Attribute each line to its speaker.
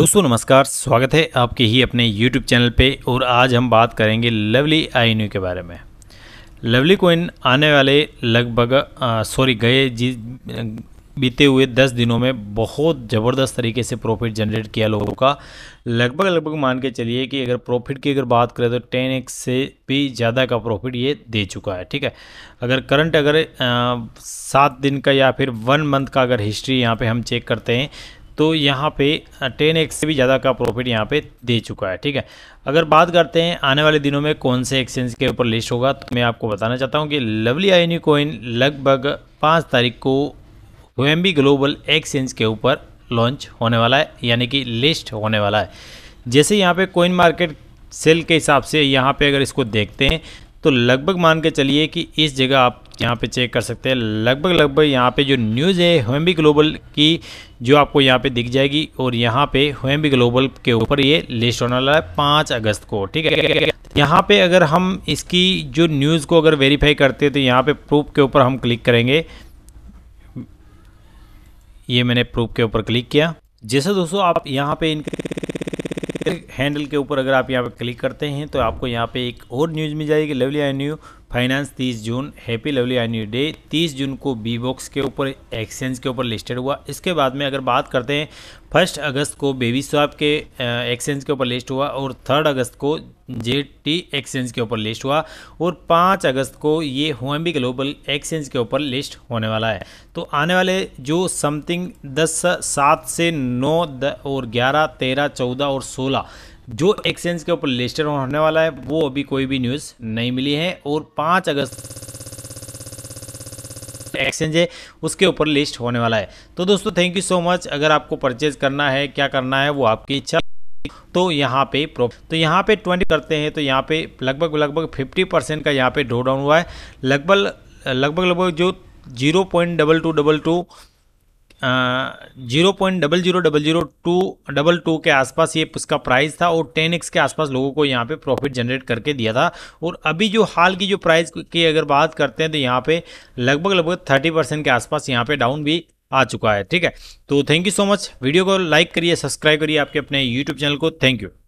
Speaker 1: दोस्तों नमस्कार स्वागत है आपके ही अपने YouTube चैनल पे और आज हम बात करेंगे लवली आई के बारे में लवली कोइन आने वाले लगभग सॉरी गए जी बीते हुए 10 दिनों में बहुत ज़बरदस्त तरीके से प्रॉफिट जनरेट किया लोगों का लगभग लगभग मान के चलिए कि अगर प्रॉफिट की अगर बात करें तो टेन एक्स से भी ज़्यादा का प्रॉफिट ये दे चुका है ठीक है अगर करंट अगर सात दिन का या फिर वन मंथ का अगर हिस्ट्री यहाँ पे हम चेक करते हैं तो यहाँ पे टेन एक्स से भी ज़्यादा का प्रॉफिट यहाँ पे दे चुका है ठीक है अगर बात करते हैं आने वाले दिनों में कौन से एक्सचेंज के ऊपर लिस्ट होगा तो मैं आपको बताना चाहता हूँ कि लवली आईनी कोइन लगभग पाँच तारीख को बी ग्लोबल एक्सचेंज के ऊपर लॉन्च होने वाला है यानी कि लिस्ट होने वाला है जैसे यहाँ पे कोइन मार्केट सेल के हिसाब से यहाँ पर अगर इसको देखते हैं तो लगभग मान के चलिए कि इस जगह आप यहाँ पे चेक कर सकते हैं लगभग लगभग यहाँ पे जो न्यूज़ है होम्बी ग्लोबल की जो आपको यहाँ पे दिख जाएगी और यहाँ पे होम्बी ग्लोबल के ऊपर ये लिस्ट होने वाला है पाँच अगस्त को ठीक है यहाँ पे अगर हम इसकी जो न्यूज़ को अगर वेरीफाई करते हैं तो यहाँ पे प्रूफ के ऊपर हम क्लिक करेंगे ये मैंने प्रूफ के ऊपर क्लिक किया जैसे दोस्तों आप यहाँ पे इनके हैंडल के ऊपर अगर आप यहाँ पे क्लिक करते हैं तो आपको यहाँ पे एक और न्यूज़ मिल जाएगी लवली आई न्यू फाइनेंस 30 जून हैप्पी लवली एन्यू डे 30 जून को बी बॉक्स के ऊपर एक्सचेंज के ऊपर लिस्टेड हुआ इसके बाद में अगर बात करते हैं फर्स्ट अगस्त को बेबी स्वाप के एक्सचेंज के ऊपर लिस्ट हुआ और थर्ड अगस्त को जे टी एक्सचेंज के ऊपर लिस्ट हुआ और पाँच अगस्त को ये बी ग्लोबल एक्सचेंज के ऊपर लिस्ट होने वाला है तो आने वाले जो समथिंग दस सात से नौ और ग्यारह तेरह चौदह और सोलह जो एक्सचेंज के ऊपर लिस्टेड होने वाला है वो अभी कोई भी न्यूज़ नहीं मिली है और पाँच अगस्त एक्सचेंज है उसके ऊपर लिस्ट होने वाला है तो दोस्तों थैंक यू सो मच अगर आपको परचेज करना है क्या करना है वो आपकी इच्छा तो यहाँ पे तो यहाँ पे ट्वेंटी करते हैं तो यहाँ पे लगभग लगभग फिफ्टी परसेंट का यहाँ पे ड्रो डाउन हुआ है लगभग लगभग लगभग जो zero point double two double two zero point double zero double zero two double two के आसपास ये उसका प्राइस था और टेन एक्स के आसपास लोगों को यहाँ पे प्रॉफिट जनरेट करके दिया था और अभी जो हाल की जो प्राइस की अगर बात करते हैं तो यहाँ पे लगभग लगभग थर्टी परसेंट के आसपास यहाँ पे डाउन भी आ चुका है ठीक है तो thank you so much video को लाइक करिए सब्सक्राइब करिए आपके अपने यूट्यूब चैनल को थैंक यू